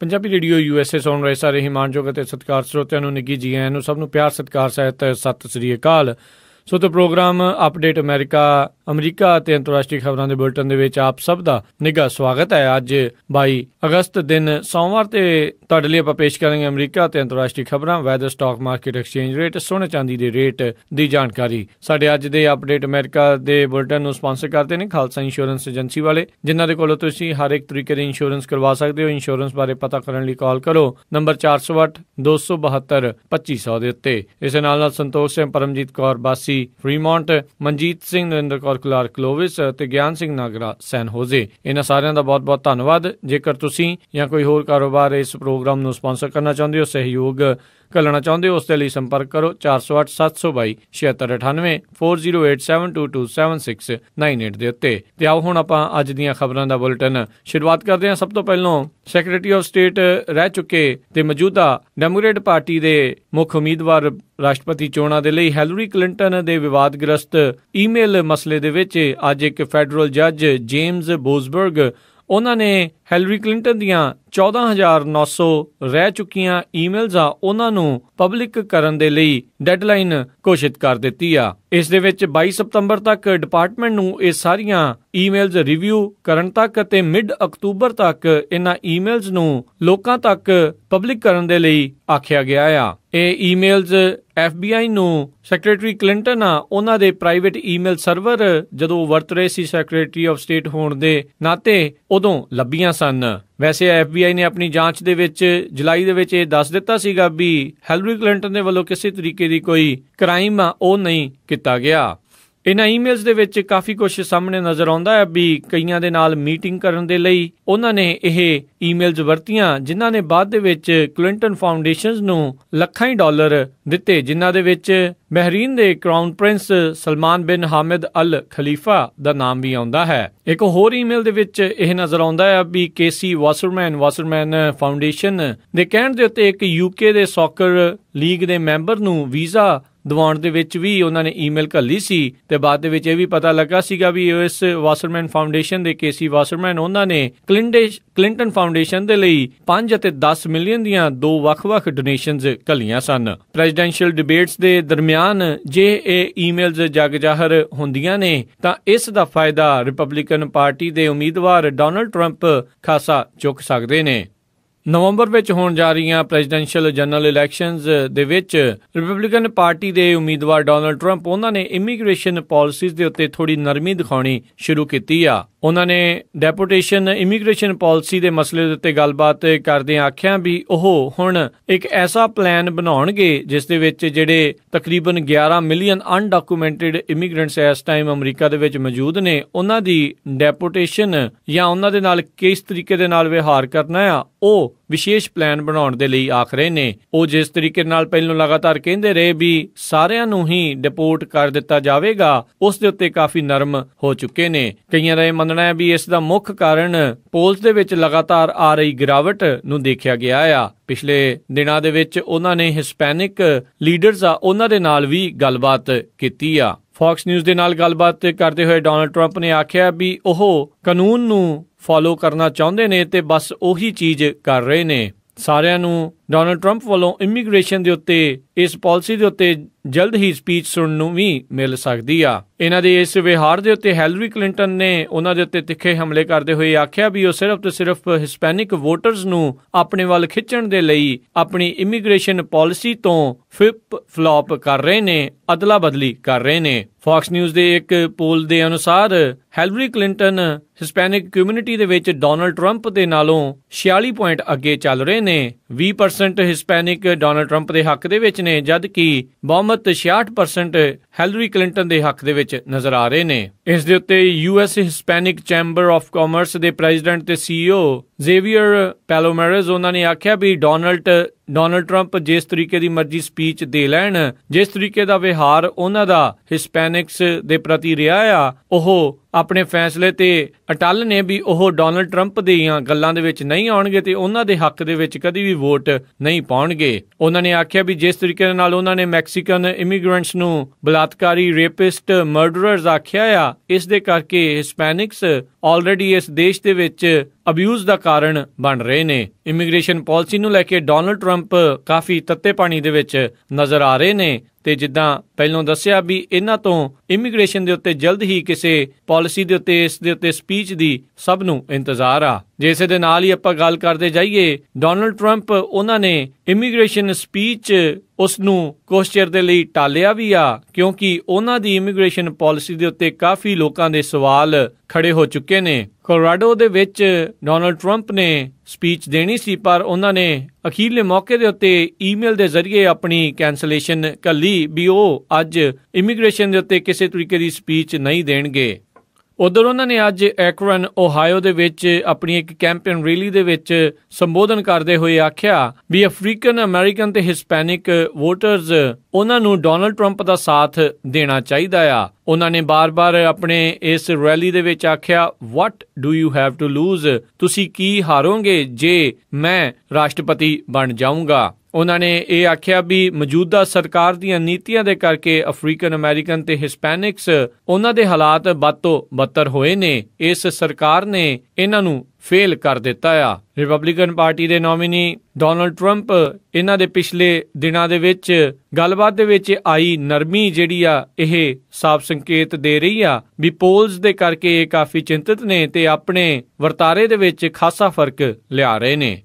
Punjabi radio USA ਸੁਣ ਰਹੇ ਸਾਰੇ ਹਿਮਾਨਯੋਗ ਅਤੇ ਸਤਿਕਾਰ ਸਰੋਤਿਆਂ ਨੂੰ ਨਿੱਗੀ ਜੀ ਆਇਆਂ ਨੂੰ ਸਭ ਨੂੰ ਪਿਆਰ ਸਤਿਕਾਰ ਸਹਿਤ ਸਤਿ ਸ੍ਰੀ ਅਕਾਲ ਸੋ ਤੇ ਪ੍ਰੋਗਰਾਮ ਅਪਡੇਟ ਅਮਰੀਕਾ ਅਮਰੀਕਾ ਅਤੇ ਅੰਤਰਰਾਸ਼ਟਰੀ ਖਬਰਾਂ ਦੇ ਬੁਲਟਨ ਦੇ ਵਿੱਚ ਆਪ ਸਭ ਦਾ ਨਿੱਘਾ ਸਵਾਗਤ ਹੈ ਅੱਜ 22 ਅਗਸਤ ਦਿਨ ਸੋਮਵਾਰ ਤੇ ਤੁਹਾਡੇ ਲਈ ਆਪਾਂ ਪੇਸ਼ ਕਰਾਂਗੇ ਅਮਰੀਕਾ ਤੇ ਅੰਤਰਰਾਸ਼ਟਰੀ ਖਬਰਾਂ weather stock market exchange rate ਸੋਨੇ ਚਾਂਦੀ ਦੇ ਰੇਟ ਦੀ ਜਾਣਕਾਰੀ ਸਾਡੇ ਅੱਜ ਦੇ ਅਪਡੇਟ ਅਮਰੀਕਾ ਦੇ ਬੁਲਟਨ ਨੂੰ ਸਪਾਂਸਰ ਕਰਦੇ ਨੇ ਖਾਲਸਾ ਇੰਸ਼ੋਰੈਂਸ ਏਜੰਸੀ ਵਾਲੇ ਜਿਨ੍ਹਾਂ ਦੇ ਕੋਲੋਂ ਤੁਸੀਂ ਹਰ ਇੱਕ ਤਰੀਕੇ ਦੀ ਇੰਸ਼ੋਰੈਂਸ ਕਰਵਾ ਸਕਦੇ ਹੋ ਇੰਸ਼ੋਰੈਂਸ ਬਾਰੇ ਪਤਾ ਕਰਨ ਲਈ ਕਾਲ ਕਰੋ ਨੰਬਰ 408 272 2500 ਦੇ ਉੱਤੇ ਇਸ ਨਾਲ ਨਾਲ ਸੰਤੋਸ਼ ਸਿੰਘ ਪਰਮਜੀਤ ਕੌਰ ਬਾਸੀ ਨਿਵਾਸੀ ਫਰੀਮੌਂਟ ਮਨਜੀਤ ਸਿੰਘ ਨਰਿੰਦਰ ਕੌਰ ਕਲਾਰ ਕਲੋਵਿਸ ਤੇ ਗਿਆਨ ਸਿੰਘ ਨਾਗਰਾ ਸੈਨ ਹੋਜ਼ੇ ਇਹਨਾਂ ਸਾਰਿਆਂ ਦਾ ਬਹੁਤ-ਬਹੁਤ ਧੰਨਵਾਦ ਜੇਕਰ ਤੁਸੀਂ ਜਾਂ ਕੋਈ ਹੋਰ ਕਾਰੋਬਾਰ ਇਸ ਪ੍ਰੋਗਰਾਮ ਨੂੰ ਸਪਾਂਸਰ ਕਰਨਾ ਚਾਹੁੰਦੇ ਹੋ ਸਹਿਯੋਗ ਘੱਲਣਾ ਚਾਹੁੰਦੇ ਹੋ ਉਸ ਦੇ ਲਈ ਸੰਪਰਕ ਕਰੋ 408 722 7698 4087227698 ਦੇ ਉੱਤੇ ਤੇ ਆਓ ਹੁਣ ਆਪਾਂ ਅੱਜ ਦੀਆਂ ਖਬਰਾਂ ਦਾ ਬੁਲੇਟਿਨ ਸ਼ੁਰੂਆਤ ਕਰਦੇ ਹਾਂ ਸਭ ਤੋਂ ਪਹਿਲਾਂ ਸੈਕਟਰੀ ਆਫ ਸਟੇਟ ਰਹਿ ਚੁੱਕੇ ਤੇ ਮੌਜੂਦਾ ਡੈਮੋਕ੍ਰੇਟ ਪਾਰਟੀ ਦੇ ਮੁੱਖ ਉਮੀਦਵਾਰ ਰਾਸ਼ਟਰਪਤੀ ਚੋਣਾਂ ਦੇ ਲਈ ਹੈਲਰੀ ਕਲਿੰਟਨ ਦੇ ਵਿਵਾਦਗ੍ਰਸਤ ਈਮੇਲ ਮਸਲੇ ਦੇ ਵਿੱਚ ਅੱਜ ਇੱਕ ਫੈਡਰਲ ਜੱਜ ਜੇਮਸ ਬੋਜ਼ਬਰਗ ਉਹਨਾਂ ਨੇ ਹੈਲਰੀ ਕਲਿੰਟਨ ਦੀਆਂ 14900 ਰਹਿ ਚੁੱਕੀਆਂ ਈਮੇਲਸ ਆ ਉਹਨਾਂ ਨੂੰ ਪਬਲਿਕ ਕਰਨ ਦੇ ਲਈ ਡੈਡਲਾਈਨ ਘੋਸ਼ਿਤ ਕਰ ਦਿੱਤੀ ਆ ਇਸ ਦੇ ਵਿੱਚ 22 ਸਤੰਬਰ ਤੱਕ ਡਿਪਾਰਟਮੈਂਟ ਨੂੰ ਇਹ ਸਾਰੀਆਂ ਈਮੇਲਸ ਰਿਵਿਊ ਕਰਨ ਤੱਕ ਅਤੇ ਮਿਡ ਅਕਤੂਬਰ ਤੱਕ ਇਹਨਾਂ ਈਮੇਲਸ ਨੂੰ ਲੋਕਾਂ ਤੱਕ ਪਬਲਿਕ ਕਰਨ ਦੇ ਲਈ ਆਖਿਆ ਗਿਆ ਆ ਇਹ ਈਮੇਲਸ ਐਫਬੀਆਈ ਨੂੰ ਸੈਕਟਰੀ ਕਲਿੰਟਨ ਆ ਉਹਨਾਂ ਦੇ ਪ੍ਰਾਈਵੇਟ ਈਮੇਲ ਸਰਵਰ ਜਦੋਂ ਵਰਤ ਰਹੇ ਸੀ ਸੈਕਟਰੀ ਆਫ ਸਟੇਟ ਹੋਣ ਦੇ ਨਾਤੇ ਉਦੋਂ ਲੱਭੀਆਂ ਸਨ ਵੈਸੇ ਐਫਬੀਆਈ ਨੇ ਆਪਣੀ ਜਾਂਚ ਦੇ ਵਿੱਚ ਜੁਲਾਈ ਦੇ ਵਿੱਚ ਇਹ ਦੱਸ ਦਿੱਤਾ ਸੀਗਾ ਵੀ ਹੈਲਰੀ ਕਲਿੰਟਨ ਦੇ ਵੱਲੋਂ ਕਿਸੇ ਤਰੀਕੇ ਦੀ ਕੋਈ ਕ੍ਰਾਈਮ ਉਹ ਨਹੀਂ ਕੀਤਾ ਗਿਆ ਇਹਨਾਂ ਈਮੇਲਸ ਦੇ ਵਿੱਚ ਕਾਫੀ ਕੁਝ ਸਾਹਮਣੇ ਨਜ਼ਰ ਆਉਂਦਾ ਹੈ ਵੀ ਕਈਆਂ ਦੇ ਨਾਲ ਮੀਟਿੰਗ ਕਰਨ ਦੇ ਲਈ ਉਹਨਾਂ ਨੇ ਇਹ ਈਮੇਲਸ ਵਰਤੀਆਂ ਜਿਨ੍ਹਾਂ ਨੇ ਬਾਅਦ ਦੇ ਵਿੱਚ ਕਲਿੰਟਨ ਫਾਊਂਡੇਸ਼ਨਸ ਨੂੰ ਲੱਖਾਂ ਹੀ ਡਾਲਰ ਦਿੱਤੇ ਜਿਨ੍ਹਾਂ ਦੇ ਵਿੱਚ ਮਹਿਰੀਨ ਦੇ ਕ੍ਰਾਊਨ ਪ੍ਰਿੰਸ ਸਲਮਾਨ ਬਿਨ ਹਾਮਿਦ ਅਲ ਖਲੀਫਾ ਦਾ ਨਾਮ ਵੀ ਆਉਂਦਾ ਹੈ ਇੱਕ ਹੋਰ ਈਮੇਲ ਦੇ ਵਿੱਚ ਇਹ ਨਜ਼ਰ ਆਉਂਦਾ ਹੈ ਵੀ ਕੇਸੀ ਵਾਸਰਮੈਨ ਵਾਸਰਮੈਨ ਫਾਊਂਡੇਸ਼ਨ ਦੇ ਕਹਿਣ ਦੇ ਉੱਤੇ ਇੱਕ ਯੂਕੇ ਦੇ ਸੌਕਰ ਲੀਗ ਦੇ ਮੈਂਬਰ ਨੂੰ ਵੀਜ਼ਾ ਦਿਵਾਉਣ ਦੇ ਵਿੱਚ ਵੀ ਉਹਨਾਂ ਨੇ ਈਮੇਲ ਘੱਲੀ ਸੀ ਤੇ ਬਾਅਦ ਦੇ ਵਿੱਚ ਇਹ ਵੀ ਪਤਾ ਲੱਗਾ ਸੀਗਾ ਵੀ ਇਸ ਵਾਸਰਮੈਨ ਫਾਊਂਡੇਸ਼ਨ ਦੇ ਕੇਸੀ ਵਾਸਰਮੈਨ ਉਹਨਾਂ ਨੇ ਕਲਿੰਟਨ ਫਾਊਂਡੇਸ਼ਨ ਦੇ ਲਈ 5 ਅਤੇ 10 ਮਿਲੀਅਨ ਦੀਆਂ ਦੋ ਵੱਖ-ਵੱਖ ਡੋਨੇਸ਼ਨਸ ਘੱਲੀਆਂ ਸਨ ਪ੍ਰੈਜ਼ੀਡੈਂਸ਼ੀਅਲ ਡਿਬੇਟਸ ਦੇ ਦਰਮਿਆਨ ਜੇ ਇਹ ਈਮੇਲਸ ਜਗ-ਜਾਹਰ ਹੁੰਦੀਆਂ ਨੇ ਤਾਂ ਇਸ ਦਾ ਫਾਇਦਾ ਰਿਪਬਲਿਕਨ ਪਾਰਟੀ ਦੇ ਉਮੀਦਵਾਰ ਡੋਨਲਡ ਟਰੰਪ ਖਾਸਾ ਚੁੱਕ ਸਕਦੇ ਨੇ ਨਵੰਬਰ ਵਿੱਚ ਹੋਣ ਜਾ ਰਹੀਆਂ ਪ੍ਰੈਜ਼ੀਡੈਂਸ਼ੀਅਲ ਜਨਰਲ ਇਲੈਕਸ਼ਨਸ ਦੇ ਵਿੱਚ ਰਿਪਬਲਿਕਨ ਪਾਰਟੀ ਦੇ ਉਮੀਦਵਾਰ ਡੋਨਲਡ ਟਰੰਪ ਉਹਨਾਂ ਨੇ ਇਮੀਗ੍ਰੇਸ਼ਨ ਪਾਲਿਸੀਜ਼ ਦੇ ਉੱਤੇ ਥੋੜੀ ਨਰਮੀ ਦਿਖਾਉਣੀ ਸ਼ੁਰੂ ਕੀਤੀ ਆ ਉਹਨਾਂ ਨੇ ਡੈਪੂਟੇਸ਼ਨ ਇਮੀਗ੍ਰੇਸ਼ਨ ਪਾਲਿਸੀ ਦੇ ਮਸਲੇ ਦੇ ਉੱਤੇ ਗੱਲਬਾਤ ਕਰਦੇ ਆਖਿਆ ਵੀ ਉਹ ਹੁਣ ਇੱਕ ਐਸਾ ਪਲਾਨ ਬਣਾਉਣਗੇ ਜਿਸ ਦੇ ਵਿੱਚ ਜਿਹੜੇ ਤਕਰੀਬਨ 11 ਮਿਲੀਅਨ ਅਨਡਾਕੂਮੈਂਟਡ ਇਮੀਗ੍ਰੈਂਟਸ ਇਸ ਟਾਈਮ ਅਮਰੀਕਾ ਦੇ ਵਿੱਚ ਮੌਜੂਦ ਨੇ ਉਹਨਾਂ ਦੀ ਡੈਪੂਟੇਸ਼ਨ ਜਾਂ ਉਹਨਾਂ ਦੇ ਨਾਲ ਕਿਸ ਤਰੀਕੇ ਦੇ ਨਾਲ ਵਿਹਾਰ ਕਰਨਾ ਆ ਉਹ ਵਿਸ਼ੇਸ਼ ਪਲਾਨ ਬਣਾਉਣ ਦੇ ਲਈ ਆਖ ਰਹੇ ਨੇ ਉਹ ਜਿਸ ਤਰੀਕੇ ਨਾਲ ਪਹਿਲਾਂ ਲਗਾਤਾਰ ਕਹਿੰਦੇ ਰਹੇ ਵੀ ਸਾਰਿਆਂ ਨੂੰ ਹੀ ਡਿਪੋਰਟ ਕਰ ਦਿੱਤਾ ਜਾਵੇਗਾ ਉਸ ਦੇ ਉੱਤੇ ਕਾਫੀ ਨਰਮ ਹੋ ਚੁੱਕੇ ਨੇ ਕਈਆਂ ਦਾ ਇਹ ਮੰਨਣਾ ਹੈ ਵੀ ਇਸ ਦਾ ਮੁੱਖ ਕਾਰਨ ਪੋਲਸ ਦੇ ਵਿੱਚ ਲਗਾਤਾਰ ਆ ਰਹੀ ਗਿਰਾਵਟ ਨੂੰ ਦੇਖਿਆ ਗਿਆ ਆ ਪਿਛਲੇ ਦਿਨਾਂ ਦੇ ਵਿੱਚ ਉਹਨਾਂ ਨੇ ਹਿਸਪੈਨਿਕ ਲੀਡਰਸ ਆ ਉਹਨਾਂ ਦੇ ਨਾਲ ਵੀ ਗੱਲਬਾਤ ਕੀਤੀ ਆ ਫਾਕਸ ਨਿਊਜ਼ ਦੇ ਨਾਲ ਗੱਲਬਾਤ ਕਰਦੇ ਹੋਏ ਡੋਨਲਡ ਟਰੰਪ ਨੇ ਆਖਿਆ ਵੀ ਉਹ ਕਾਨੂੰਨ ਨੂੰ ਫਾਲੋ ਕਰਨਾ ਚਾਹੁੰਦੇ ਨੇ ਤੇ ਬਸ ਉਹੀ ਚੀਜ਼ ਕਰ ਰਹੇ ਨੇ ਸਾਰਿਆਂ ਨੂੰ ਡੋਨਲਡ ਟਰੰਪ ਵੱਲੋਂ ਇਮੀਗ੍ਰੇਸ਼ਨ ਦੇ ਉੱਤੇ ਇਸ ਪਾਲਿਸੀ ਦੇ ਉੱਤੇ ਜਲਦ ਹੀ ਸਪੀਚ ਸੁਣਨ ਨੂੰ ਵੀ ਮਿਲ ਸਕਦੀ ਆ ਇਹਨਾਂ ਦੇ ਇਸ ਵਿਹਾਰ ਦੇ ਉੱਤੇ ਹੈਲਰੀ ਕਲਿੰਟਨ ਨੇ ਉਹਨਾਂ ਦੇ ਉੱਤੇ ਤਿੱਖੇ ਹਮਲੇ ਕਰਦੇ ਹੋਏ ਆਖਿਆ ਵੀ ਉਹ ਸਿਰਫ ਤੇ ਸਿਰਫ ਹਿਸਪੈਨਿਕ ਵੋਟਰਸ ਨੂੰ ਆਪਣੇ ਵੱਲ ਖਿੱਚਣ ਦੇ ਲਈ ਆਪਣੀ ਇਮੀਗ੍ਰੇਸ਼ਨ ਪਾਲਿਸੀ ਤੋਂ ਫਿਪ ਫਲॉप ਕਰ ਰਹੇ ਨੇ ਅਦਲਾ ਬਦਲੀ ਕਰ ਰਹੇ ਨੇ ਫਾਕਸ ਨਿਊਜ਼ ਦੇ ਇੱਕ ਪੋਲ ਦੇ ਅਨੁਸਾਰ ਹੈਲਰੀ ਕਲਿੰਟਨ ਹਿਸਪੈਨਿਕ ਕਮਿਊਨਿਟੀ ਦੇ ਵਿੱਚ ਡੋਨਲਡ 트ੰਪ ਦੇ ਨਾਲੋਂ 46 ਪੁਆਇੰਟ ਅੱਗੇ ਚੱਲ ਰਹੇ ਨੇ 20% ਹਿਸਪੈਨਿਕ ਡੋਨਲਡ 트ੰਪ ਦੇ ਹੱਕ ਦੇ ਵਿੱਚ ਨੇ ਜਦ ਕਿ ਬਹੁਮਤ 66% ਹੈਲਰੀ ਕਲਿੰਟਨ ਦੇ ਹੱਕ ਦੇ ਵਿੱਚ ਨਜ਼ਰ ਆ ਰਹੇ ਨੇ ਇਸ ਦੇ ਉੱਤੇ US Hispanic chamber of commerce ਦੇ ਪ੍ਰੈਜ਼ੀਡੈਂਟ ਤੇ ਸੀਈਓ ਜ਼ੇਵੀਅਰ ਪੈਲੋਮੇਰੇਜ਼ ਉਹਨਾਂ ਨੇ ਆਖਿਆ ਵੀ ਡੋਨਲਡ ਡੋਨਲਡ 트ੰਪ ਜਿਸ ਤਰੀਕੇ ਦੀ ਮਰਜ਼ੀ ਸਪੀਚ ਦੇ ਲੈਣ ਜਿਸ ਤਰੀਕੇ ਦਾ ਵਿਹਾਰ ਉਹਨਾਂ ਦਾ ਹਿਸਪੈਨਿਕਸ ਦੇ ਪ੍ਰਤੀ ਰਿਹਾ ਆ ਉਹ ਆਪਣੇ ਫੈਸਲੇ ਤੇ ਅਟਲ ਨੇ ਵੀ ਉਹ ਡੋਨਲਡ 트ੰਪ ਦੀਆਂ ਗੱਲਾਂ ਦੇ ਵਿੱਚ ਨਹੀਂ ਆਉਣਗੇ ਤੇ ਉਹਨਾਂ ਦੇ ਹੱਕ ਦੇ ਵਿੱਚ ਕਦੀ ਵੀ ਵੋਟ ਨਹੀਂ ਪਾਉਣਗੇ ਉਹਨਾਂ ਨੇ ਆਖਿਆ ਵੀ ਜਿਸ ਤਰੀਕੇ ਨਾਲ ਉਹਨਾਂ ਨੇ ਮੈਕਸੀਕਨ ਇਮੀਗ੍ਰੈਂਟਸ ਨੂੰ ਬਲਾਤਕਾਰੀ ਰੇਪਿਸਟ ਮਰਡਰਰਸ ਆਖਿਆ ਆ ਇਸ ਦੇ ਕਰਕੇ ਹਿਸਪੈਨਿਕਸ ਆਲਰੇਡੀ ਇਸ ਦੇਸ਼ ਦੇ ਵਿੱਚ ਅਬਿਊਜ਼ ਦਾ ਕਾਰਨ ਬਣ ਰਹੇ ਨੇ ਇਮੀਗ੍ਰੇਸ਼ਨ ਪਾਲਿਸੀ ਨੂੰ ਲੈ ਕੇ ਡੋਨਲਡ ਟਰੰਪ ਕਾਫੀ ਤੱਤੇ ਪਾਣੀ ਦੇ ਵਿੱਚ ਨਜ਼ਰ ਆ ਰਹੇ ਨੇ ਤੇ ਜਿੱਦਾਂ ਪਹਿਲਾਂ ਦੱਸਿਆ ਵੀ ਇਹਨਾਂ ਤੋਂ ਇਮੀਗ੍ਰੇਸ਼ਨ ਦੇ ਉੱਤੇ ਜਲਦ ਹੀ ਕਿਸੇ ਪਾਲਿਸੀ ਦੇ ਉੱਤੇ ਇਸ ਦੇ ਉੱਤੇ ਸਪੀਚ ਦੀ ਸਭ ਨੂੰ ਇੰਤਜ਼ਾਰ ਆ ਜਿਸੇ ਦੇ ਨਾਲ ਹੀ ਆਪਾਂ ਗੱਲ ਕਰਦੇ ਜਾਈਏ ਡੋਨਲਡ 트ੰਪ ਉਹਨਾਂ ਨੇ ਇਮੀਗ੍ਰੇਸ਼ਨ ਸਪੀਚ ਉਸ ਨੂੰ ਕੋਸਚਰ ਦੇ ਲਈ ਟਾਲਿਆ ਵੀ ਆ ਕਿਉਂਕਿ ਉਹਨਾਂ ਦੀ ਇਮੀਗ੍ਰੇਸ਼ਨ ਪਾਲਿਸੀ ਦੇ ਉੱਤੇ ਕਾਫੀ ਲੋਕਾਂ ਦੇ ਸਵਾਲ ਖੜੇ ਹੋ ਚੁੱਕੇ ਨੇ ਕੋਲੋਰਾਡੋ ਦੇ ਵਿੱਚ ਡੋਨਲਡ 트ੰਪ ਨੇ ਸਪੀਚ ਦੇਣੀ ਸੀ ਪਰ ਉਹਨਾਂ ਨੇ ਅਖੀਰਲੇ ਮੌਕੇ ਦੇ ਉੱਤੇ ਈਮੇਲ ਦੇ ਜ਼ਰੀਏ ਆਪਣੀ ਕੈਨਸਲੇਸ਼ਨ ਕਰ ਲਈ ਵੀ ਉਹ ਅੱਜ ਇਮੀਗ੍ਰੇਸ਼ਨ ਦੇ ਉੱਤੇ ਕਿਸੇ ਤਰੀਕੇ ਦੀ ਸਪੀਚ ਨਹੀਂ ਦੇਣਗੇ ਉਧਰ ਉਹਨਾਂ ਨੇ ਅੱਜ ਐਕਰਨ ਓਹਾਇਓ ਦੇ ਵਿੱਚ ਆਪਣੀ ਇੱਕ ਕੈਂਪੇਨ ਰੈਲੀ ਦੇ ਵਿੱਚ ਸੰਬੋਧਨ ਕਰਦੇ ਹੋਏ ਆਖਿਆ ਵੀ ਅਫਰੀਕਨ ਅਮਰੀਕਨ ਤੇ ਹਿਸਪੈਨਿਕ ਵੋਟਰਸ ਉਹਨਾਂ ਨੂੰ ਡੋਨਲਡ 트ੰਪ ਦਾ ਸਾਥ ਦੇਣਾ ਚਾਹੀਦਾ ਆ ਉਹਨਾਂ ਨੇ ਬਾਰ-ਬਾਰ ਆਪਣੇ ਇਸ ਰੈਲੀ ਦੇ ਵਿੱਚ ਆਖਿਆ what do you have to lose ਤੁਸੀਂ ਕੀ ਹਾਰੋਗੇ ਜੇ ਮੈਂ ਰਾਸ਼ਟਰਪਤੀ ਬਣ ਜਾਊਂਗਾ ਉਹਨਾਂ ਨੇ ਇਹ ਆਖਿਆ ਵੀ ਮੌਜੂਦਾ ਸਰਕਾਰ ਦੀਆਂ ਨੀਤੀਆਂ ਦੇ ਕਰਕੇ ਅਫਰੀਕਨ ਅਮਰੀਕਨ ਤੇ ਹਿਸਪੈਨਿਕਸ ਉਹਨਾਂ ਦੇ ਹਾਲਾਤ ਬਾਤੋਂ ਬੱਤਰ ਹੋਏ ਨੇ ਇਸ ਸਰਕਾਰ ਨੇ ਇਹਨਾਂ ਨੂੰ ਫੇਲ ਕਰ ਦਿੱਤਾ ਆ ਰਿਪਬਲਿਕਨ ਪਾਰਟੀ ਦੇ ਨੋਮੀਨੀ ਡੋਨਲਡ 트ੰਪ ਇਹਨਾਂ ਦੇ ਪਿਛਲੇ ਦਿਨਾਂ ਦੇ ਵਿੱਚ ਗੱਲਬਾਤ ਦੇ ਵਿੱਚ ਆਈ ਨਰਮੀ ਜਿਹੜੀ ਆ ਇਹ ਸਾਫ਼ ਸੰਕੇਤ ਦੇ ਰਹੀ ਆ ਵੀ ਪੋਲਸ ਦੇ ਕਰਕੇ ਇਹ ਕਾਫੀ ਚਿੰਤਤ ਨੇ ਤੇ ਆਪਣੇ ਵਰਤਾਰੇ ਦੇ ਵਿੱਚ ਖਾਸਾ ਫਰਕ ਲਿਆ ਰਹੇ ਨੇ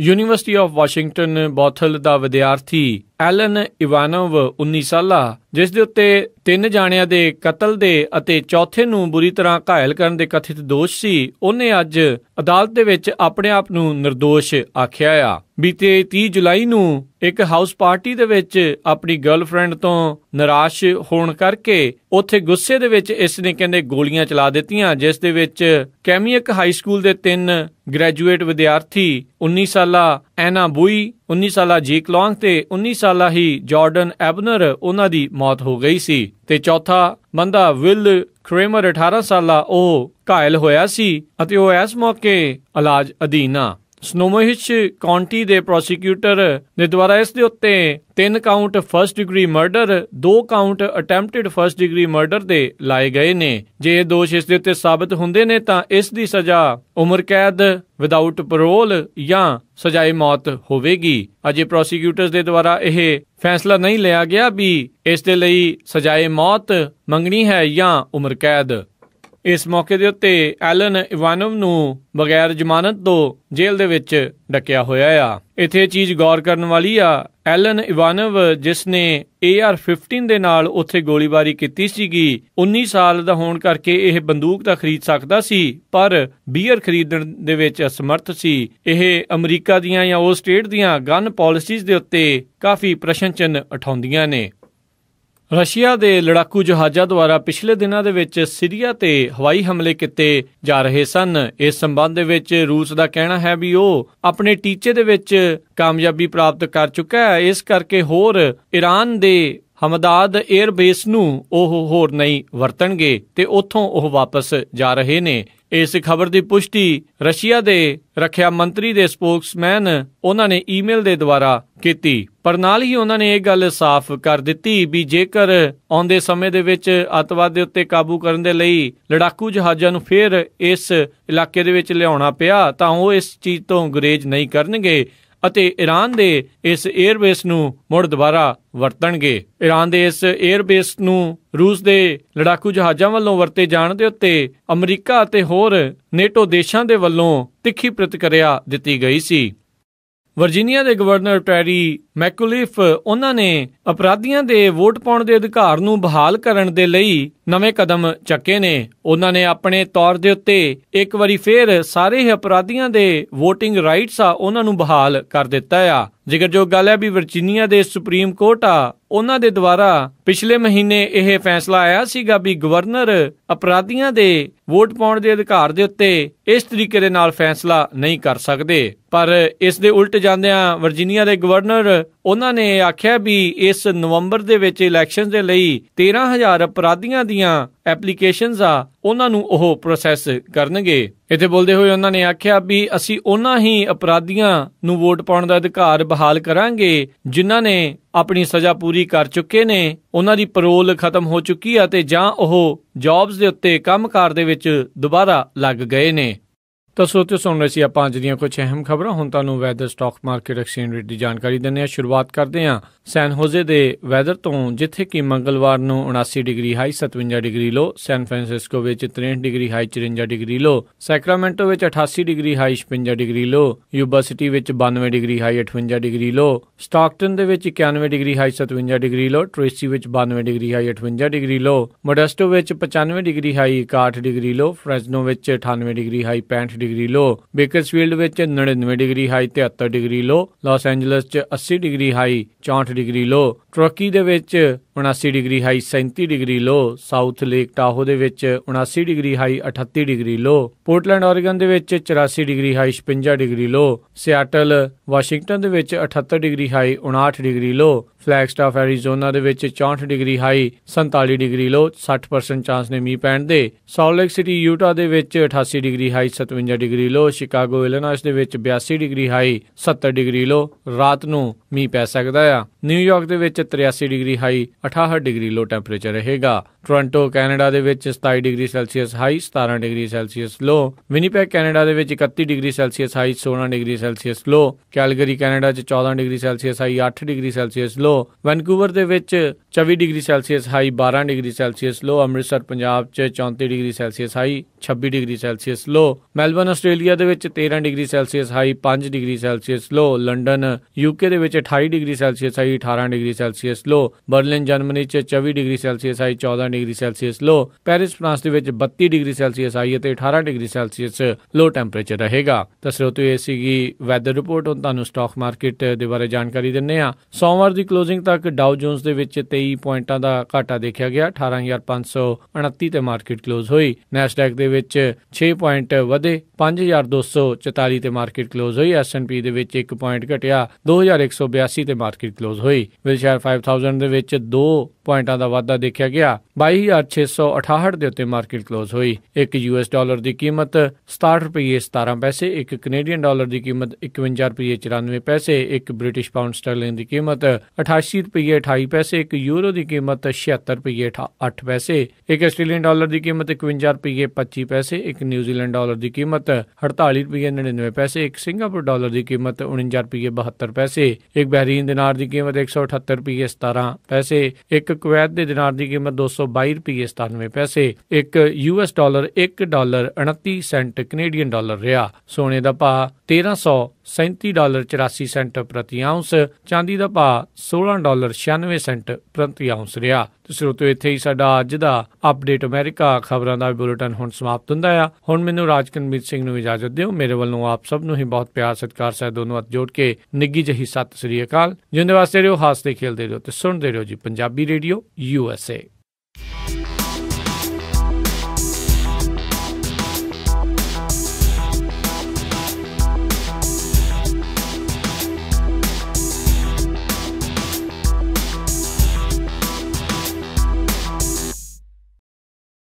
ਯੂਨੀਵਰਸਿਟੀ ਆਫ ਵਾਸ਼ਿੰਗਟਨ ਬੋਥਲ ਦਾ ਵਿਦਿਆਰਥੀ ਐਲਨ ਇਵਾਨੋਵ 19 ਸਾਲਾ ਜਿਸ ਦੇ ਉੱਤੇ ਤਿੰਨ ਜਾਣਿਆਂ ਦੇ ਕਤਲ ਦੇ ਅਤੇ ਚੌਥੇ ਨੂੰ ਬੁਰੀ ਤਰ੍ਹਾਂ ਘਾਇਲ ਕਰਨ ਦੇ ਕਥਿਤ ਦੋਸ਼ ਸੀ ਉਹਨੇ ਅੱਜ ਅਦਾਲਤ ਦੇ ਵਿੱਚ ਆਪਣੇ ਆਪ ਨੂੰ નિર્ਦੋਸ਼ ਆਖਿਆ ਆ ਬੀਤੇ 30 ਜੁਲਾਈ ਨੂੰ ਇੱਕ ਹਾਊਸ ਪਾਰਟੀ ਦੇ ਵਿੱਚ ਆਪਣੀ ਗਰਲਫ੍ਰੈਂਡ ਤੋਂ ਨਿਰਾਸ਼ ਹੋਣ ਕਰਕੇ ਉੱਥੇ ਗੁੱਸੇ ਦੇ ਵਿੱਚ ਇਸ ਨੇ ਕਹਿੰਦੇ ਗੋਲੀਆਂ ਚਲਾ ਦਿੱਤੀਆਂ ਜਿਸ ਦੇ ਵਿੱਚ ਕੈਮੀਅਕ ਹਾਈ ਸਕੂਲ ਦੇ ਤਿੰਨ ਗ੍ਰੈਜੂਏਟ ਵਿਦਿਆਰਥੀ 19 ਸਾਲਾ ਐਨਾ ਬੂਈ 19 ਸਾਲਾ ਜੇਕ ਲੌਂਗ ਤੇ 19 ਸਾਲਾ ਹੀ ਜਾਰਡਨ ਐਬਨਰ ਉਹਨਾਂ ਦੀ ਮੌਤ ਹੋ ਗਈ ਸੀ ਤੇ ਚੌਥਾ ਬੰਦਾ ਵਿਲ ਕ੍ਰੇਮਰ 18 ਸਾਲਾ ਉਹ ਘਾਇਲ ਹੋਇਆ ਸੀ ਅਤੇ ਉਹ ਇਸ ਮੌਕੇ ਇਲਾਜ ਅਧੀਨਾ ਸਨੋਮੋਹਿਚ ਕਾਉਂਟੀ ਦੇ ਪ੍ਰੋਸੀਕਿਊਟਰ ਦੇ ਦੁਆਰਾ ਇਸ ਦੇ ਉੱਤੇ ਤਿੰਨ ਕਾਉਂਟ ਫਰਸਟ ਡਿਗਰੀ ਮਰਡਰ ਦੋ count attempted first degree murder ਦੇ ਲਾਏ ਗਏ ਨੇ ਜੇ ਇਹ ਦੋਸ਼ ਇਸ ਦੇ ਉੱਤੇ ਸਾਬਤ ਹੁੰਦੇ ਨੇ ਤਾਂ ਇਸ ਦੀ ਸਜ਼ਾ ਉਮਰ ਕੈਦ ਵਿਦਆਊਟ ਪੈਰੋਲ ਜਾਂ ਸਜ਼ਾਏ ਮੌਤ ਹੋਵੇਗੀ ਅਜੇ ਪ੍ਰੋਸੀਕਿਊਟਰਸ ਦੇ ਦੁਆਰਾ ਇਹ ਫੈਸਲਾ ਨਹੀਂ ਲਿਆ ਗਿਆ ਵੀ ਇਸ ਦੇ ਲਈ ਸਜ਼ਾਏ ਮੌਤ ਮੰਗਣੀ ਹੈ ਜਾਂ ਉਮਰ ਕੈਦ ਇਸ ਮੌਕੇ ਦੇ ਉੱਤੇ ਐਲਨ ਇਵਾਨੋਵ ਨੂੰ ਬਗੈਰ ਜ਼ਮਾਨਤ ਤੋਂ ਜੇਲ੍ਹ ਦੇ ਵਿੱਚ ਡੱਕਿਆ ਹੋਇਆ ਆ ਇੱਥੇ ਚੀਜ਼ ਗੌਰ ਕਰਨ ਵਾਲੀ ਆ ਐਲਨ ਇਵਾਨੋਵ ਜਿਸ ਨੇ AR15 ਦੇ ਨਾਲ ਉੱਥੇ ਗੋਲੀਬਾਰੀ ਕੀਤੀ ਸੀਗੀ 19 ਸਾਲ ਦਾ ਹੋਣ ਕਰਕੇ ਇਹ ਬੰਦੂਕ ਤਾਂ ਖਰੀਦ ਸਕਦਾ ਸੀ ਪਰ ਬੀਅਰ ਖਰੀਦਣ ਦੇ ਵਿੱਚ ਅਸਮਰਥ ਸੀ ਇਹ ਅਮਰੀਕਾ ਦੀਆਂ ਜਾਂ ਉਹ ਸਟੇਟ ਦੀਆਂ ਗਨ ਪਾਲਿਸੀਜ਼ ਦੇ ਉੱਤੇ ਕਾਫੀ ਪ੍ਰਸ਼ਨ ਚਿੰਨ ਉਠਾਉਂਦੀਆਂ ਨੇ ਰਸ਼ੀਆ ਦੇ ਲੜਾਕੂ ਜਹਾਜ਼ਾਂ ਦੁਆਰਾ ਪਿਛਲੇ ਦਿਨਾਂ ਦੇ ਵਿੱਚ ਸਿਰੀਆ ਤੇ ਹਵਾਈ ਹਮਲੇ ਕੀਤੇ ਜਾ ਰਹੇ ਸਨ ਇਸ ਸੰਬੰਧ ਦੇ ਵਿੱਚ ਰੂਸ ਦਾ ਕਹਿਣਾ ਹੈ ਵੀ ਉਹ ਆਪਣੇ ਟੀਚੇ ਦੇ ਵਿੱਚ ਕਾਮਯਾਬੀ ਪ੍ਰਾਪਤ ਕਰ ਚੁੱਕਾ ਹੈ ਇਸ ਕਰਕੇ ਹੋਰ ਈਰਾਨ ਦੇ ਹਮਦਾਦ 에ਅਰਬੇਸ ਨੂੰ ਉਹ ਹੋਰ ਨਹੀਂ ਵਰਤਣਗੇ ਤੇ ਉੱਥੋਂ ਉਹ ਵਾਪਸ ਜਾ ਰਹੇ ਨੇ ਇਸ ਖਬਰ ਦੀ ਪੁਸ਼ਟੀ ਰਸ਼ੀਆ ਦੇ ਰੱਖਿਆ ਮੰਤਰੀ ਦੇ ਸਪੋਕਸਮੈਨ ਉਹਨਾਂ ਨੇ ਈਮੇਲ ਦੇ ਦੁਆਰਾ ਕੀਤੀ ਪਰ ਨਾਲ ਹੀ ਉਹਨਾਂ ਨੇ ਇਹ ਗੱਲ ਸਾਫ਼ ਕਰ ਦਿੱਤੀ ਵੀ ਜੇਕਰ ਆਉਂਦੇ ਸਮੇਂ ਦੇ ਵਿੱਚ ਅਤਵਾਦ ਦੇ ਉੱਤੇ ਕਾਬੂ ਕਰਨ ਦੇ ਲਈ ਲੜਾਕੂ ਜਹਾਜ਼ਾਂ ਨੂੰ ਫੇਰ ਇਸ ਇਲਾਕੇ ਦੇ ਵਿੱਚ ਲਿਆਉਣਾ ਪਿਆ ਤਾਂ ਉਹ ਇਸ ਚੀਜ਼ ਤੋਂ ਗਰੇਜ ਨਹੀਂ ਕਰਨਗੇ ਅਤੇ ਈਰਾਨ ਦੇ ਇਸ 에ਅਰਬੇਸ ਨੂੰ ਮੁੜ ਦੁਬਾਰਾ ਵਰਤਣਗੇ ਈਰਾਨ ਦੇ ਇਸ 에ਅਰਬੇਸ ਨੂੰ ਰੂਸ ਦੇ ਲੜਾਕੂ ਜਹਾਜ਼ਾਂ ਵੱਲੋਂ ਵਰਤੇ ਜਾਣ ਦੇ ਉੱਤੇ ਅਮਰੀਕਾ ਅਤੇ ਹੋਰ ਨੇਟੋ ਦੇਸ਼ਾਂ ਦੇ ਵੱਲੋਂ ਤਿੱਖੀ ਪ੍ਰਤੀਕਿਰਿਆ ਦਿੱਤੀ ਗਈ ਸੀ ਵਰਜੀਨੀਆ ਦੇ ਗਵਰਨਰ ਟੈਰੀ ਮੈਕੂਲਿਫ ਉਹਨਾਂ ਨੇ ਅਪਰਾਧੀਆਂ ਦੇ ਵੋਟ ਪਾਉਣ ਦੇ ਅਧਿਕਾਰ ਨੂੰ ਬਹਾਲ ਕਰਨ ਦੇ ਲਈ ਨਵੇਂ ਕਦਮ ਚੱਕੇ ਨੇ ਉਹਨਾਂ ਨੇ ਆਪਣੇ ਤੌਰ ਦੇ ਉੱਤੇ ਇੱਕ ਵਾਰੀ ਫੇਰ ਸਾਰੇ ਹੀ ਅਪਰਾਧੀਆਂ ਦੇ VOTING RIGHTS ਆ ਉਹਨਾਂ ਨੂੰ ਬਹਾਲ ਕਰ ਦਿੱਤਾ ਆ ਜਿਗਰ ਜੋ ਗੱਲ ਹੈ ਵੀ ਵਰਜੀਨੀਆ ਦੇ ਸੁਪਰੀਮ ਕੋਰਟ ਆ ਉਹਨਾਂ ਦੇ ਦੁਆਰਾ ਪਿਛਲੇ ਮਹੀਨੇ ਇਹ ਫੈਸਲਾ ਆਇਆ ਸੀਗਾ ਵੀ ਗਵਰਨਰ ਅਪਰਾਧੀਆਂ ਦੇ ਵੋਟ ਪਾਉਣ ਦੇ ਅਧਿਕਾਰ ਦੇ ਉੱਤੇ ਇਸ ਤਰੀਕੇ ਦੇ ਨਾਲ ਫੈਸਲਾ ਨਹੀਂ ਕਰ ਸਕਦੇ ਪਰ ਇਸ ਦੇ ਉਲਟ ਜਾਂਦਿਆਂ ਵਰਜੀਨੀਆ ਦੇ ਗਵਰਨਰ ਉਹਨਾਂ ਨੇ ਆਖਿਆ ਵੀ ਇਸ ਨਵੰਬਰ ਦੇ ਵਿੱਚ ਇਲੈਕਸ਼ਨ ਦੇ ਲਈ 13000 ਅਪਰਾਧੀਆਂ ਦੀ ਦੀਆਂ ਐਪਲੀਕੇਸ਼ਨਸ ਆ ਉਹਨਾਂ ਨੂੰ ਉਹ ਪ੍ਰੋਸੈਸ ਕਰਨਗੇ ਇੱਥੇ ਬੋਲਦੇ ਹੋਏ ਉਹਨਾਂ ਨੇ ਆਖਿਆ ਵੀ ਅਸੀਂ ਉਹਨਾਂ ਹੀ ਅਪਰਾਧੀਆਂ ਨੂੰ ਵੋਟ ਪਾਉਣ ਦਾ ਅਧਿਕਾਰ ਬਹਾਲ ਕਰਾਂਗੇ ਜਿਨ੍ਹਾਂ ਨੇ ਆਪਣੀ ਸਜ਼ਾ ਪੂਰੀ ਕਰ ਚੁੱਕੇ ਨੇ ਉਹਨਾਂ ਦੀ ਪਰੋਲ ਖਤਮ ਹੋ ਚੁੱਕੀ ਆ ਤੇ ਜਾਂ ਉਹ ਜੌਬਸ ਦੇ ਉੱਤੇ ਕੰਮਕਾਰ ਦੇ ਵਿੱਚ ਦੁਬਾਰਾ ਲੱਗ ਗਏ ਨੇ ਤਾਂ ਤੁਸੀਂ ਸੁਣ ਰਹੇ ਸੀ ਆਪਾਂ ਅੱਜ ਦੀਆਂ ਕੁਝ ਅਹਿਮ ਖਬਰਾਂ ਹੁਣ ਤੁਹਾਨੂੰ weather stock market exchange rate ਦੀ ਜਾਣਕਾਰੀ ਦਿੰਨੇ ਆ ਸ਼ੁਰੂਆਤ ਕਰਦੇ ਆ ਸੈਨ ਹੋਜ਼ੇ ਦੇ ਵੈਦਰ ਤੋਂ ਜਿੱਥੇ ਕਿ ਮੰਗਲਵਾਰ ਨੂੰ 79 degree high 57 degree low San Francisco ਵਿੱਚ 63 degree high 54 degree low Sacramento ਵਿੱਚ 88 degree high 56 degree low Yuba City ਵਿੱਚ 92 degree high 58 degree low Stockton ਦੇ ਵਿੱਚ 91 degree high 57 degree low Tracy ਵਿੱਚ 92 degree high 58 degree low Modesto ਵਿੱਚ 95 degree high 61 degree low Fresno ਵਿੱਚ 98 degree high 65 degree low Bakersfield ਵਿੱਚ 99 degree high 73 degree low Los Angeles 'ਚ 80 degree high 64 degree low Truckee ਦੇ ਵਿੱਚ 79 degree high 37 degree low South Lake Tahoe ਦੇ ਵਿੱਚ 79 degree high 38 degree low Portland Oregon ਦੇ ਵਿੱਚ 84 degree high 56 degree low Seattle Washington ਦੇ ਵਿੱਚ 78 degree high 59 degree low Flagstaff Arizona ਦੇ ਵਿੱਚ 64 degree high 47 degree low 60% chance ਨੇ ਮੀਂਹ ਪੈਣ ਦੇ ਸੌਲਟ ਲੇਕ ਸਿਟੀ ਯੂਟਾ ਦੇ ਵਿੱਚ 88 degree high 57 degree low Chicago Illinois ਦੇ ਵਿੱਚ 82 ਡਿਗਰੀ ਹਾਈ 70 ਡਿਗਰੀ ਲੋ ਰਾਤ ਨੂੰ ਮੀਂਹ ਪੈ ਸਕਦਾ ਆ ਨਿਊਯਾਰਕ ਦੇ ਵਿੱਚ 83 degree high 68 degree low temperature ਰਹੇਗਾ ਟੋਰਾਂਟੋ ਕੈਨੇਡਾ ਦੇ ਵਿੱਚ 27 degree Celsius high 17 degree Celsius low Winnipeg Canada ਦੇ ਵਿੱਚ 31 degree Celsius high 16 degree Celsius low Calgary Canada 'ਚ 14 degree Celsius high 8 degree Celsius low Vancouver ਦੇ ਵਿੱਚ 24 degree Celsius high 12 degree Celsius low Amritsar Punjab 'ਚ 34 degree Celsius high 26 degree Celsius low Melbourne Australia ਦੇ ਵਿੱਚ 13 degree Celsius high 5 degree Celsius low London UK ਦੇ ਵਿੱਚ 28 degree Celsius high 18 degree Celsius low Berlin Germany 'ਚ 24 degree Celsius high 14 degree Celsius low Paris France ਦੇ ਵਿੱਚ 32 degree Celsius ਆਈ ਅਤੇ 18 degree Celsius ਲੋ temperature ਰਹੇਗਾ ਦਸਰੋਤ ਇਹ ਸੀਗੀ ਵੈਦਰ ਰਿਪੋਰਟ ਹੁਣ ਤੁਹਾਨੂੰ ਸਟਾਕ ਮਾਰਕੀਟ ਦੇ ਬਾਰੇ ਜਾਣਕਾਰੀ ਦਿੰਨੇ ਆ ਸੋਮਵਾਰ ਦੀ ਕਲੋਜ਼ਿੰਗ ਤੱਕ ਡਾਉ ਜੋਨਸ ਦੇ ਵਿੱਚ 23 ਪੁਆਇੰਟਾਂ ਦਾ ਘਾਟਾ ਦੇਖਿਆ ਗਿਆ 18529 ਤੇ ਮਾਰਕੀਟ ਕਲੋਜ਼ ਹੋਈ ਨੈਸਡੈਕ ਦੇ ਵਿੱਚ 6 ਪੁਆਇੰਟ ਵਧੇ 5244 ਤੇ ਮਾਰਕੀਟ ਕਲੋਜ਼ ਹੋਈ S&P ਦੇ ਵਿੱਚ 1 ਪੁਆਇੰਟ ਘਟਿਆ 2182 ਤੇ ਮਾਰਕੀਟ ਕਲੋਜ਼ ਹੋਈ ਵਿਲਸ਼ਾਇਰ 5000 ਦੇ ਵਿੱਚ 2 ਪੁਆਇੰਟਾਂ ਦਾ ਵਾਧਾ ਦੇਖਿਆ ਗਿਆ 22668 ਦੇ ਉੱਤੇ ਮਾਰਕੀਟ ਕਲੋਜ਼ ਹੋਈ ਇੱਕ ਯੂਐਸ ਡਾਲਰ ਦੀ ਕੀਮਤ 67 ਰੁਪਏ 17 ਪੈਸੇ ਇੱਕ ਕੈਨੇਡੀਅਨ ਡਾਲਰ ਦੀ ਕੀਮਤ 51 ਰੁਪਏ 94 ਪੈਸੇ ਇੱਕ ਬ੍ਰਿਟਿਸ਼ ਪਾਉਂਡ ਸਟਰਲਿੰਗ ਦੀ ਕੀਮਤ 88 ਰੁਪਏ 28 ਪੈਸੇ ਇੱਕ ਯੂਰੋ ਦੀ ਕੀਮਤ 76 ਰੁਪਏ 8 ਪੈਸੇ ਇੱਕ ਆਸਟ੍ਰੇਲੀਅਨ ਡਾਲਰ ਦੀ ਕੀਮਤ 51 ਰੁਪਏ 25 ਪੈਸੇ ਇੱਕ ਨਿਊਜ਼ੀਲੈਂਡ ਡਾਲਰ ਦੀ ਕੀਮਤ 48 ਰੁਪਏ 99 ਪੈਸੇ ਇੱਕ ਸਿੰਗਾਪੁਰ ਡਾਲਰ ਦੀ ਕੀਮਤ 49 ਰੁਪਏ 72 ਪੈਸੇ ਇੱਕ ਬਹਿਰੀਨ ਦਿਨਾਰ ਦੀ ਕੀਮਤ 178 ਰੁਪਏ 17 ਪੈਸੇ ਇੱਕ ਕੁਵੈਤ ਦੇ ਦਿਨਾਰ ਦੀ ਕੀਮਤ 200 122 ਰੁਪਏ 97 ਪੈਸੇ ਇੱਕ US dollar 1 dollar 29 cent Canadian dollar ਰਿਹਾ ਸੋਨੇ ਦਾ ਭਾਅ 1337 ਡਾਲਰ 84 ਸੈਂਟ ਪ੍ਰਤੀ ਆਉਂਸ ਚਾਂਦੀ ਦਾ ਭਾਅ 16 ਡਾਲਰ 96 ਸੈਂਟ ਪ੍ਰਤੀ ਆਉਂਸ ਰਿਹਾ ਤੁਸੀਂ ਰੋਤੇ ਇੱਥੇ ਹੀ ਸਾਡਾ ਅੱਜ ਦਾ ਅਪਡੇਟ ਅਮਰੀਕਾ ਖਬਰਾਂ ਦਾ ਬੁਲੇਟਿਨ ਹੁਣ ਸਮਾਪਤ ਹੁੰਦਾ ਆ ਹੁਣ ਮੈਨੂੰ ਰਾਜਕਨਵੀਰ ਸਿੰਘ ਨੂੰ ਇਜਾਜ਼ਤ ਦਿਓ ਮੇਰੇ ਵੱਲੋਂ ਆਪ ਸਭ ਨੂੰ ਹੀ ਬਹੁਤ ਪਿਆਰ ਸਤਿਕਾਰ ਸਹਿ ਦੋਨੋਂ ਹੱਥ ਜੋੜ ਕੇ ਨਿੱਗੀ ਜਹੀ ਸਤਿ ਸ੍ਰੀ ਅਕਾਲ ਜਿੰਦੇ ਵਾਸਤੇ ਰਿਓ ਹਾਸਦੇ ਖੇਲਦੇ ਰਹੋ ਤੇ ਸੁਣਦੇ ਰਹੋ ਜੀ Punjabi radio U S A Thank you